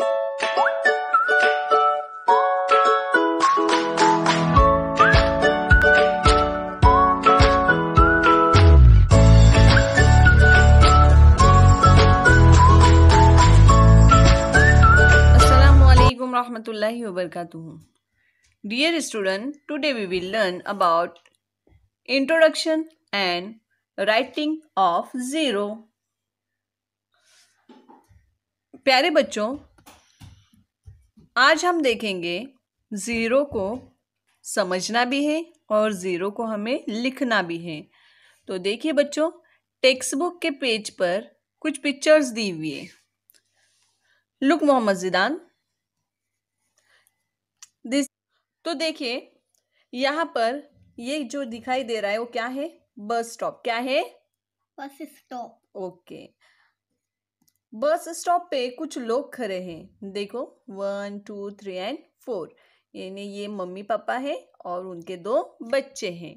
Dear student today we will learn about introduction and writing of zero प्यारे बच्चों आज हम देखेंगे ज़ीरो को समझना भी है और ज़ीरो को हमें लिखना भी है तो देखिए बच्चों टेक्स्ट बुक के पेज पर कुछ पिक्चर्स दी हुई है लुक मोहम्मद जिदान दिस तो देखिए यहाँ पर ये जो दिखाई दे रहा है वो क्या है बस स्टॉप क्या है bus stop okay okay. Bus stop पे कुछ लोग खड़े हैं देखो one two three and four यानी ये मम्मी पापा है और उनके दो बच्चे हैं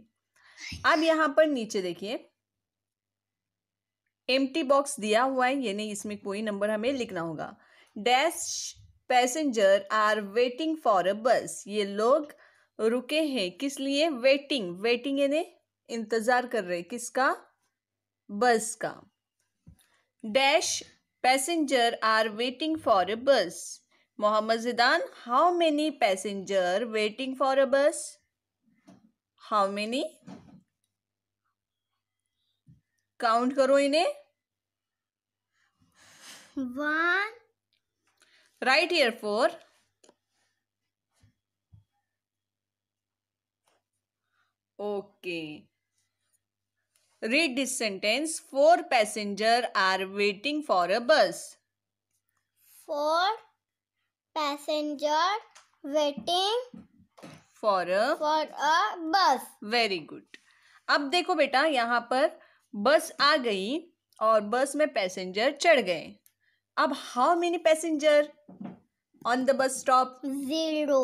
अब यहाँ पर नीचे देखिए एम्प्टी बॉक्स दिया हुआ है यानी इसमें कोई नंबर हमें लिखना होगा dash passenger are waiting for a bus ये लोग रुके हैं किस लिए वेटिंग वेटिंग यानी इंतजार कर रहे किसका बस का dash Passenger are waiting for a bus. Mohammad Zidan, how many passenger waiting for a bus? How many? Count करो इन्हें one write here four okay Read this sentence. Four passenger are waiting for a bus. Four passenger waiting for a for a bus. Very good. अब देखो बेटा यहाँ पर बस आ गई और बस में पैसेंजर चढ़ गए अब how many passenger on the bus stop zero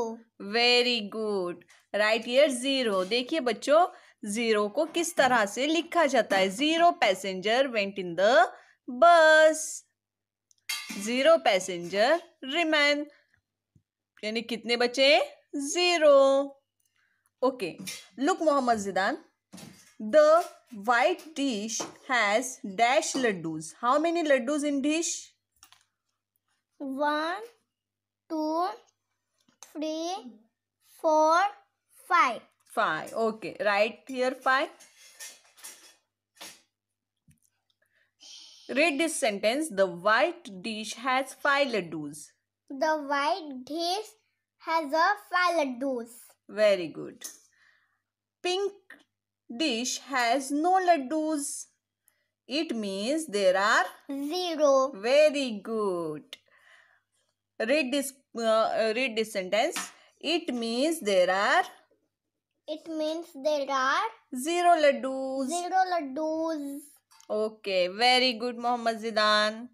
very good write here zero देखिए बच्चों जीरो को किस तरह से लिखा जाता है zero passenger went in the bus zero passenger remain यानी कितने बचे zero okay look Mohammad Zidan the white dish has dash laddoos how many laddoos in dish one two three four five 5 okay right here 5 read this sentence the white dish has five ladoos the white dish has a five ladoos very good pink dish has no ladoos it means there are zero. Very good. Read this. Uh, read this sentence. It means there are it means there are zero laddus. Zero laddus. Okay, very good, Mohammad Zidan.